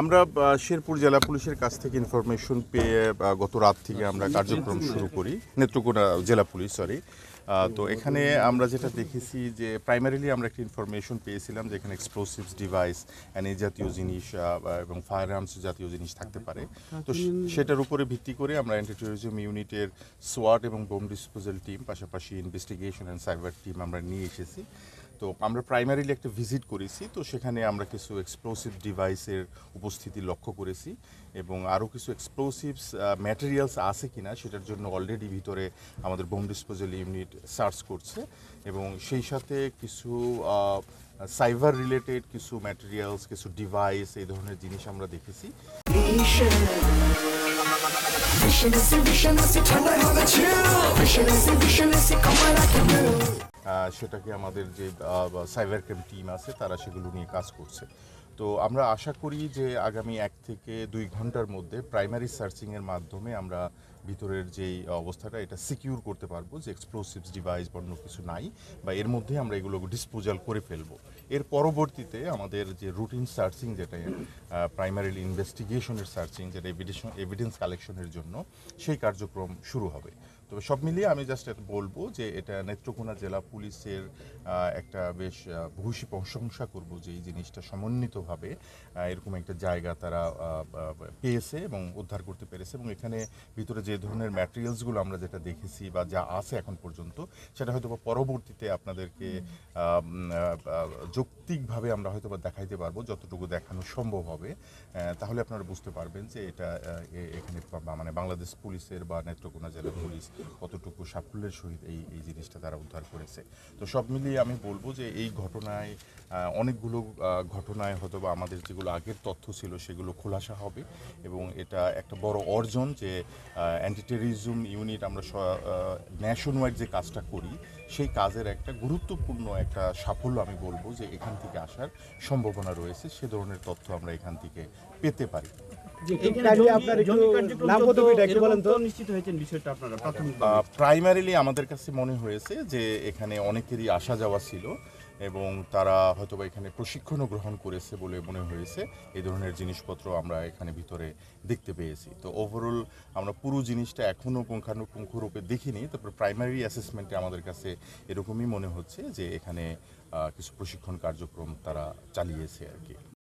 আমরা শেরপুর জেলা পুলিশের কাছ থেকে ইনফরমেশন পেয়ে গত রাত থেকে আমরা কার্যক্রম শুরু করি নেত্রকোনা জেলা পুলিশ সরি তো এখানে আমরা যেটা দেখেছি যে প্রাইমারিলি আমরা একটা ইনফরমেশন পেয়েছিলাম যে এখানে এক্সপ্লোসিভস ডিভাইস অ্যান্ড এই জাতীয় জিনিস এবং ফায়ার আর্মস জাতীয় জিনিস থাকতে পারে তো সেটার উপরে ভিত্তি করে আমরা অ্যান্টিটোরিজম ইউনিটের সোয়াট এবং বোম ডিসপোজাল টিম পাশাপাশি ইনভেস্টিগেশন অ্যান্ড সাইবার টিম আমরা নিয়ে এসেছি তো আমরা প্রাইমারিলি একটা ভিজিট করেছি তো সেখানে আমরা কিছু এক্সপ্লোসিভ ডিভাইসের উপস্থিতি লক্ষ্য করেছি এবং আরও কিছু এক্সপ্লোসিভস ম্যাটেরিয়ালস আছে কি না সেটার জন্য অলরেডি ভিতরে আমাদের বোম ডিসপোজাল ইউনিট সার্চ করছে এবং সেই সাথে কিছু সাইবার রিলেটেড কিছু ম্যাটেরিয়ালস কিছু ডিভাইস এই ধরনের জিনিস আমরা দেখেছি Vision is a vision, it's a thunder, have a chill. Vision is a vision, it's a command. সেটাকে আমাদের যে সাইবার ক্রাইম টিম আছে তারা সেগুলো নিয়ে কাজ করছে তো আমরা আশা করি যে আগামী এক থেকে দুই ঘন্টার মধ্যে প্রাইমারি সার্চিংয়ের মাধ্যমে আমরা ভিতরের যেই অবস্থাটা এটা সিকিউর করতে পারবো যে এক্সপ্লোসিভস ডিভাইস বা অন্য কিছু নাই বা এর মধ্যে আমরা এগুলো ডিসপোজাল করে ফেলবো এর পরবর্তীতে আমাদের যে রুটিন সার্চিং যেটা প্রাইমারিলি ইনভেস্টিগেশনের সার্চিং যেটা এভিডেশন এভিডেন্স কালেকশনের জন্য সেই কার্যক্রম শুরু হবে তবে সব মিলিয়ে আমি জাস্ট এটা বলবো যে এটা নেত্রকোনা জেলা পুলিশের একটা বেশ ভূষী প্রশংসা করব যে এই জিনিসটা সমন্বিতভাবে এরকম একটা জায়গা তারা পেয়েছে এবং উদ্ধার করতে পেরেছে এবং এখানে ভিতরে যে ধরনের ম্যাটেরিয়ালসগুলো আমরা যেটা দেখেছি বা যা আছে এখন পর্যন্ত সেটা হয়তো বা পরবর্তীতে আপনাদেরকে যৌক্তিকভাবে আমরা হয়তো বা দেখাইতে পারবো যতটুকু দেখানো সম্ভব হবে তাহলে আপনারা বুঝতে পারবেন যে এটা এখানে মানে বাংলাদেশ পুলিশের বা নেত্রকোনা জেলা পুলিশ কতটুকু সাফল্যের সহিত এই এই জিনিসটা তারা উদ্ধার করেছে তো সব মিলিয়ে আমি বলবো যে এই ঘটনায় অনেকগুলো ঘটনায় হয়তো বা আমাদের যেগুলো আগের তথ্য ছিল সেগুলো খোলাসা হবে এবং এটা একটা বড় অর্জন যে অ্যান্টি টেরিজম ইউনিট আমরা ন্যাশন ওয়াইড যে কাজটা করি সেই কাজের একটা গুরুত্বপূর্ণ একটা সাফল্য আমি বলবো যে এখান থেকে আসার সম্ভাবনা রয়েছে সে ধরনের তথ্য আমরা এখান থেকে পেতে পারি প্রাইমারিলি আমাদের কাছে মনে হয়েছে যে এখানে অনেকেরই আসা যাওয়া ছিল এবং তারা হয়তো এখানে প্রশিক্ষণও গ্রহণ করেছে বলে মনে হয়েছে এই ধরনের জিনিসপত্র আমরা এখানে ভিতরে দেখতে পেয়েছি তো ওভারঅল আমরা পুরো জিনিসটা এখনও পুঙ্খানুপুঙ্খরূপে দেখিনি তারপর প্রাইমারি অ্যাসেসমেন্টে আমাদের কাছে এরকমই মনে হচ্ছে যে এখানে কিছু প্রশিক্ষণ কার্যক্রম তারা চালিয়েছে আর কি